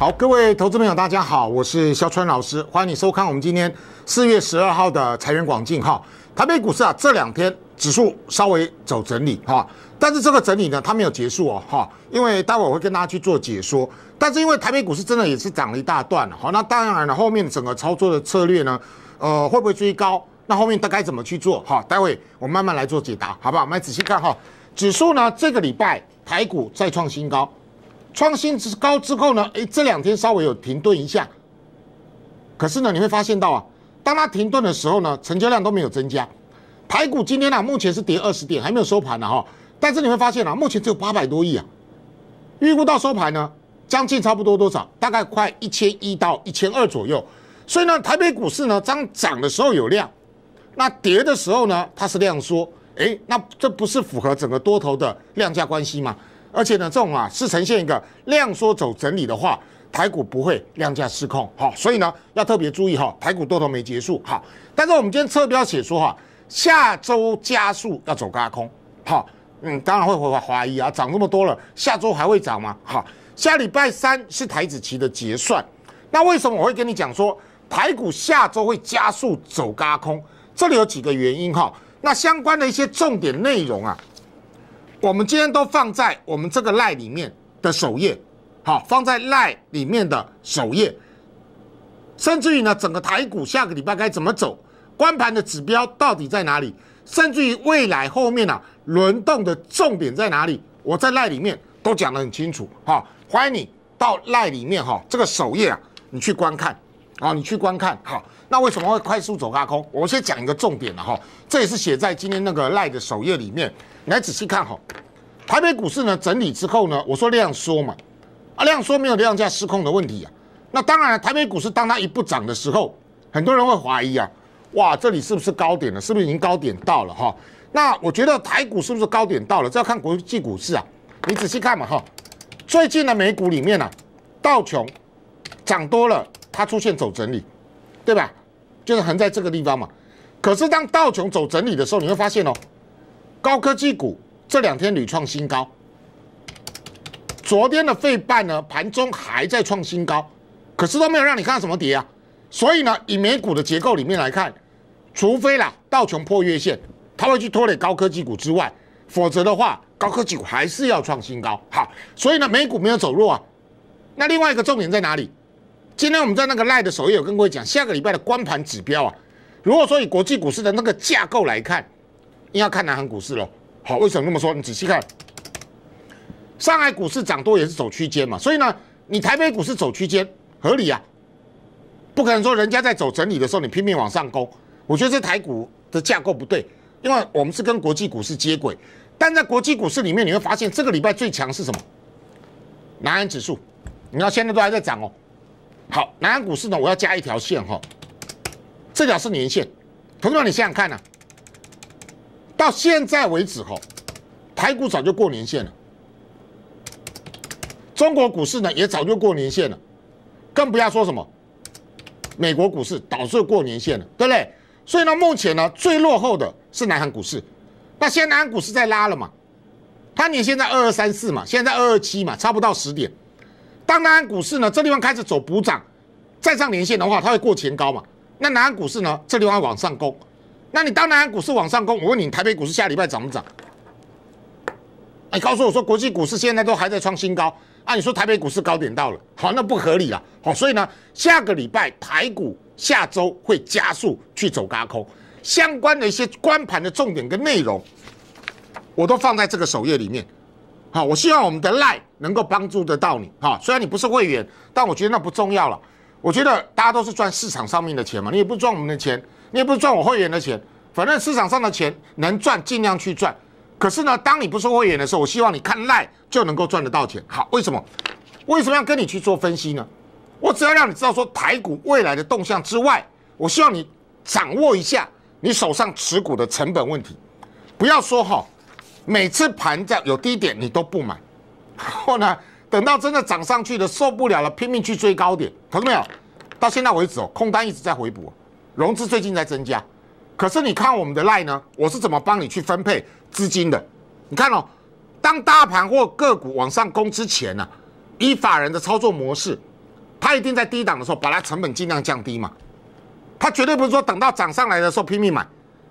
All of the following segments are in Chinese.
好，各位投资朋友，大家好，我是肖川老师，欢迎你收看我们今天四月十二号的财源广进哈。台北股市啊，这两天指数稍微走整理哈，但是这个整理呢，它没有结束哦哈，因为待会我会跟大家去做解说，但是因为台北股市真的也是涨了一大段了，好，那当然了，后面整个操作的策略呢，呃，会不会追高？那后面大概怎么去做？好，待会我慢慢来做解答，好不好？我们仔细看哈，指数呢，这个礼拜台股再创新高。创新之高之后呢，哎，这两天稍微有停顿一下，可是呢，你会发现到啊，当它停顿的时候呢，成交量都没有增加。台股今天啊，目前是跌二十点，还没有收盘呢哈，但是你会发现啊，目前只有八百多亿啊，预估到收盘呢，将近差不多多少？大概快一千一到一千二左右。所以呢，台北股市呢，涨涨的时候有量，那跌的时候呢，它是量缩，哎，那这不是符合整个多头的量价关系吗？而且呢，这种啊是呈现一个量缩走整理的话，台股不会量价失控，好，所以呢要特别注意哈，台股多头没结束，好，但是我们今天侧标写说哈，下周加速要走高空，好，嗯，当然会会怀疑啊，涨这么多了，下周还会涨吗？好，下礼拜三是台子期的结算，那为什么我会跟你讲说台股下周会加速走高空？这里有几个原因哈，那相关的一些重点内容啊。我们今天都放在我们这个赖里面的首页，好，放在赖里面的首页，甚至于呢，整个台股下个礼拜该怎么走，关盘的指标到底在哪里，甚至于未来后面啊轮动的重点在哪里，我在赖里面都讲得很清楚，好，欢迎你到赖里面哈这个首页啊，你去观看。啊，你去观看好，那为什么会快速走高空？我先讲一个重点了哈，这也是写在今天那个赖的首页里面，你来仔细看哈。台北股市呢整理之后呢，我说量缩嘛，啊量缩没有量价失控的问题啊。那当然，台北股市当它一不涨的时候，很多人会怀疑啊，哇，这里是不是高点了？是不是已经高点到了哈？那我觉得台股是不是高点到了？这要看国际股市啊。你仔细看嘛哈，最近的美股里面呢，道琼涨多了。它出现走整理，对吧？就是横在这个地方嘛。可是当道琼走整理的时候，你会发现哦，高科技股这两天屡创新高。昨天的费半呢，盘中还在创新高，可是都没有让你看到什么跌啊。所以呢，以美股的结构里面来看，除非啦道琼破月线，它会去拖累高科技股之外，否则的话，高科技股还是要创新高。好，所以呢，美股没有走弱啊。那另外一个重点在哪里？今天我们在那个赖的首页有跟各位讲，下个礼拜的光盘指标啊，如果说以国际股市的那个架构来看，要看南韩股市了。好，为什么这么说？你仔细看，上海股市涨多也是走区间嘛，所以呢，你台北股市走区间合理啊，不可能说人家在走整理的时候你拼命往上攻。我觉得台股的架构不对，因为我们是跟国际股市接轨，但在国际股市里面你会发现，这个礼拜最强是什么？南韩指数，你看现在都还在涨哦。好，南韩股市呢，我要加一条线哈，这条是年线。同志们，你想想看呢，到现在为止哈，台股早就过年线了，中国股市呢也早就过年线了，更不要说什么美国股市早就过年线了，对不对？所以呢，目前呢最落后的是南韩股市。那现在南韩股市在拉了嘛？它年现在二二三四嘛，现在二二七嘛，差不到十点。当南安股市呢，这地方开始走补涨，再上连线的话，它会过前高嘛？那南安股市呢，这地方往上攻，那你当南安股市往上攻，我问你，台北股市下礼拜涨不涨？你告诉我说国际股市现在都还在创新高，啊，你说台北股市高点到了，好，那不合理了，好，所以呢，下个礼拜台股下周会加速去走高空，相关的一些关盘的重点跟内容，我都放在这个首页里面。好，我希望我们的赖能够帮助得到你。哈，虽然你不是会员，但我觉得那不重要了。我觉得大家都是赚市场上面的钱嘛，你也不是赚我们的钱，你也不是赚我会员的钱，反正市场上的钱能赚尽量去赚。可是呢，当你不是会员的时候，我希望你看赖就能够赚得到钱。好，为什么？为什么要跟你去做分析呢？我只要让你知道说台股未来的动向之外，我希望你掌握一下你手上持股的成本问题，不要说哈。每次盘在有低点你都不买，然后呢，等到真的涨上去的受不了了，拼命去追高点，看到没有？到现在为止哦，空单一直在回补，融资最近在增加，可是你看我们的赖呢，我是怎么帮你去分配资金的？你看哦，当大盘或个股往上攻之前呢，依法人的操作模式，他一定在低档的时候把它成本尽量降低嘛，他绝对不是说等到涨上来的时候拼命买，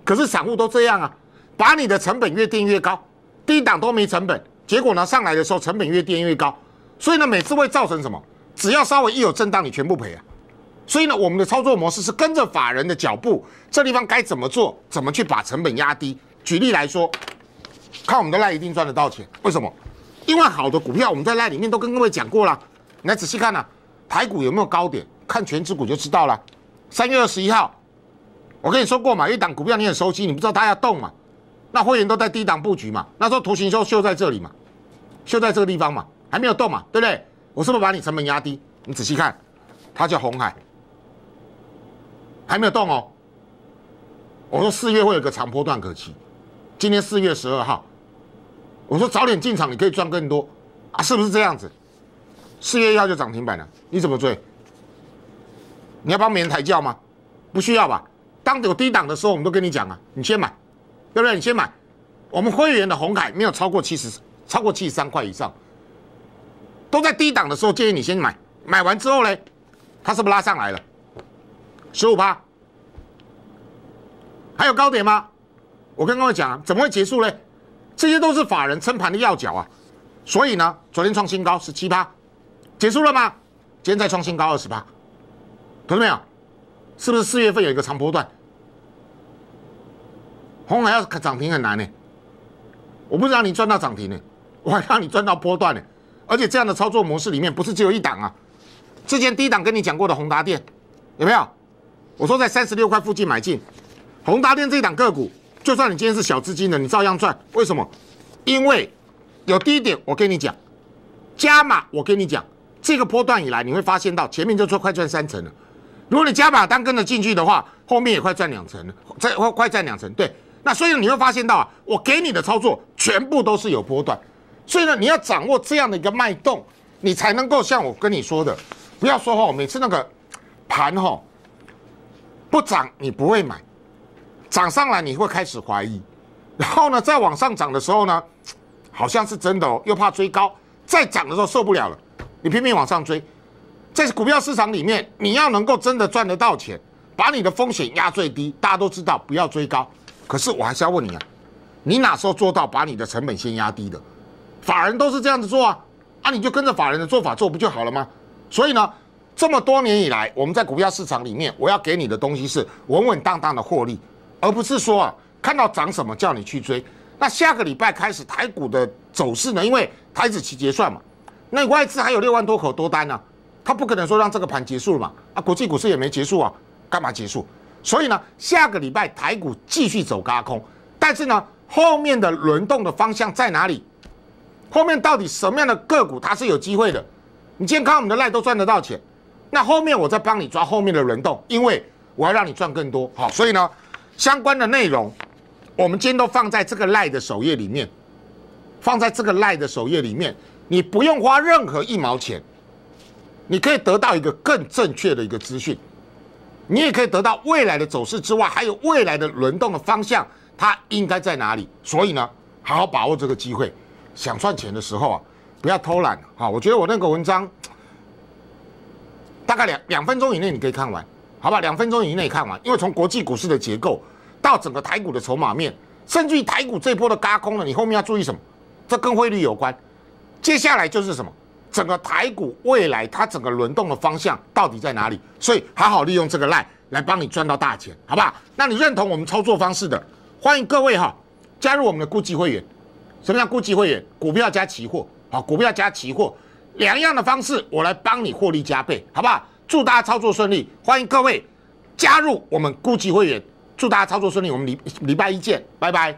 可是散户都这样啊。把你的成本越定越高，低档都没成本，结果呢上来的时候成本越定越高，所以呢每次会造成什么？只要稍微一有震荡，你全部赔啊！所以呢我们的操作模式是跟着法人的脚步，这地方该怎么做，怎么去把成本压低？举例来说，看我们的赖一定赚得到钱，为什么？因为好的股票我们在赖里面都跟各位讲过了，你来仔细看呐，台股有没有高点？看全指股就知道了。三月二十一号，我跟你说过嘛，一档股票你很熟悉，你不知道它要动嘛？那会员都在低档布局嘛？那时候图形秀秀在这里嘛，秀在这个地方嘛，还没有动嘛，对不对？我是不是把你成本压低？你仔细看，它叫红海，还没有动哦。我说四月会有个长波段可期，今天四月十二号，我说早点进场你可以赚更多啊，是不是这样子？四月一号就涨停板了，你怎么追？你要帮别人抬轿吗？不需要吧。当有低档的时候，我们都跟你讲啊，你先买。要不然你先买，我们会员的红海没有超过七十，超过七十三块以上，都在低档的时候建议你先买。买完之后呢，它是不是拉上来了？十五趴，还有高点吗？我刚刚讲，怎么会结束呢？这些都是法人撑盘的要角啊。所以呢，昨天创新高十七趴，结束了吗？今天再创新高二十趴，同志们，是不是四月份有一个长波段？红海要涨停很难呢，我不是让你赚到涨停呢，我还让你赚到波段呢。而且这样的操作模式里面不是只有一档啊。之前低档跟你讲过的宏达电，有没有？我说在三十六块附近买进宏达电这一档个股，就算你今天是小资金的，你照样赚。为什么？因为有第一点，我跟你讲，加码，我跟你讲，这个波段以来，你会发现到前面就说快赚三成了。如果你加码单跟着进去的话，后面也快赚两成了，快快赚两成，对。那所以你会发现到啊，我给你的操作全部都是有波段，所以呢，你要掌握这样的一个脉动，你才能够像我跟你说的，不要说哦，每次那个盘哈不涨你不会买，涨上来你会开始怀疑，然后呢再往上涨的时候呢，好像是真的哦，又怕追高，再涨的时候受不了了，你拼命往上追，在股票市场里面，你要能够真的赚得到钱，把你的风险压最低，大家都知道不要追高。可是我还是要问你啊，你哪时候做到把你的成本先压低的？法人都是这样子做啊，啊你就跟着法人的做法做不就好了吗？所以呢，这么多年以来，我们在股票市场里面，我要给你的东西是稳稳当当的获利，而不是说啊看到涨什么叫你去追。那下个礼拜开始台股的走势呢？因为台子期结算嘛，那外资还有六万多口多单呢，他不可能说让这个盘结束了嘛？啊，国际股市也没结束啊，干嘛结束？所以呢，下个礼拜台股继续走高空，但是呢，后面的轮动的方向在哪里？后面到底什么样的个股它是有机会的？你今天看我们的赖都赚得到钱，那后面我再帮你抓后面的轮动，因为我要让你赚更多。好，所以呢，相关的内容我们今天都放在这个赖的首页里面，放在这个赖的首页里面，你不用花任何一毛钱，你可以得到一个更正确的一个资讯。你也可以得到未来的走势之外，还有未来的轮动的方向，它应该在哪里？所以呢，好好把握这个机会。想赚钱的时候啊，不要偷懒啊！我觉得我那个文章大概两两分钟以内你可以看完，好吧？两分钟以内看完，因为从国际股市的结构到整个台股的筹码面，甚至于台股这波的嘎空了，你后面要注意什么？这跟汇率有关。接下来就是什么？整个台股未来它整个轮动的方向到底在哪里？所以好好利用这个赖来帮你赚到大钱，好不好？那你认同我们操作方式的，欢迎各位哈加入我们的顾忌会员。什么叫顾忌会员？股票加期货，好，股票加期货两样的方式，我来帮你获利加倍，好不好？祝大家操作顺利，欢迎各位加入我们顾忌会员，祝大家操作顺利，我们礼礼拜一见，拜拜。